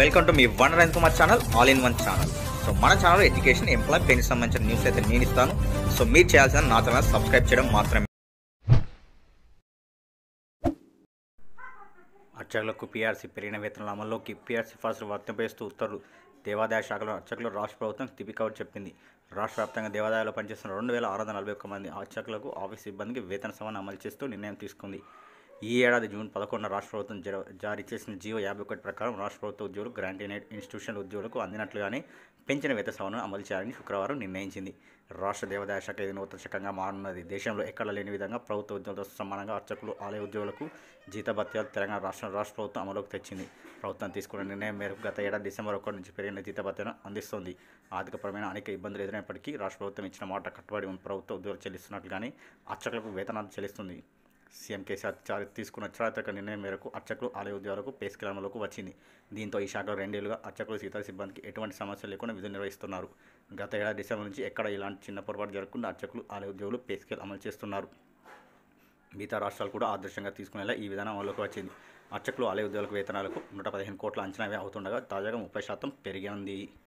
welcome to మీ వన్ రైన్ Kumar channel all in one channel so మన ఛానల్ ఎడ్యుకేషన్ ఎంప్లాయ్ పెయిన్ సంబంధించిన న్యూస్ అయితే నేను ఇస్తాను సో మీరు చేయాల్సిన నా ఛానల్ సబ్స్క్రైబ్ చేయడం మాత్రమే అర్చకులకు పీఆర్సీ పెరిగిన వేతనాల అమల్లోకి పీఆర్సీ ఫాస్ట్ వర్తింపేస్తూ ఉత్తర్వులు దేవాదాయ శాఖలో అర్చకులు రాష్ట్ర ప్రభుత్వం కవర్ చెప్పింది రాష్ట్ర వ్యాప్తంగా దేవాదాయాలు పనిచేస్తున్న రెండు వేల ఆరు వందల నలభై ఒక్క మంది అర్చకులకు ఆఫీస్ సిబ్బందికి వేతన సమాన అమలు చేస్తూ నిర్ణయం తీసుకుంది ఈ ఏడాది జూన్ పదకొండున రాష్ట్ర ప్రభుత్వం జారీ చేసిన జియో యాభై ఒకటి ప్రకారం రాష్ట్ర ప్రభుత్వ ఉద్యోగులు గ్రాంటీనైట్ ఇన్స్టిట్యూషన్ ఉద్యోగులకు అందినట్లుగానే పెంచిన సవరణను అమలు చేయాలని శుక్రవారం నిర్ణయించింది రాష్ట్ర దేవాదాయ శాఖ ఇది నూతన శకంగా మారనున్నది దేశంలో ఎక్కడ లేని విధంగా ప్రభుత్వ ఉద్యోగులతో సమానంగా అర్చకులు ఆలయ ఉద్యోగులకు జీతభత్యాలు తెలంగాణ రాష్ట్రం రాష్ట్ర ప్రభుత్వం అమలుకు తెచ్చింది ప్రభుత్వం తీసుకున్న నిర్ణయం మేరకు గత ఏడాది డిసెంబర్ ఒకటి నుంచి పెరిగిన జీతభత్యాలను అందిస్తోంది ఆర్థికపరమైన అనేక ఇబ్బందులు ఎదురైనప్పటికీ రాష్ట్ర ప్రభుత్వం ఇచ్చిన మాట కట్టుబడి ప్రభుత్వ ఉద్యోగులు చెల్లిస్తున్నట్లుగానే అర్చకులకు వేతనాలు చెల్లిస్తుంది సీఎం కేసీఆర్ చారి తీసుకున్న చారిత్రక నిర్ణయం మేరకు అర్చకులు ఆలయ ఉద్యోగాలకు పేస్కిలంలోకి వచ్చింది దీంతో ఈ శాఖలో రెండేళ్లుగా అర్చకులు సీతా సిబ్బందికి ఎటువంటి సమస్యలు లేకుండా విధులు నిర్వహిస్తున్నారు గత ఏడాది డిసెంబర్ నుంచి ఎక్కడ ఇలాంటి చిన్న పొరపాటు జరగకుండా అర్చకులు ఆలయ ఉద్యోగులు పేస్కేల్ అమలు చేస్తున్నారు మిగతా రాష్ట్రాలు కూడా ఆదర్శంగా తీసుకునేలా ఈ విధానం అమలుకి వచ్చింది అర్చకులు ఆలయ ఉద్యోగులకు వేతనాలకు నూట పదిహేను కోట్ల అంచనా అవుతుండగా తాజాగా ముప్పై శాతం పెరిగింది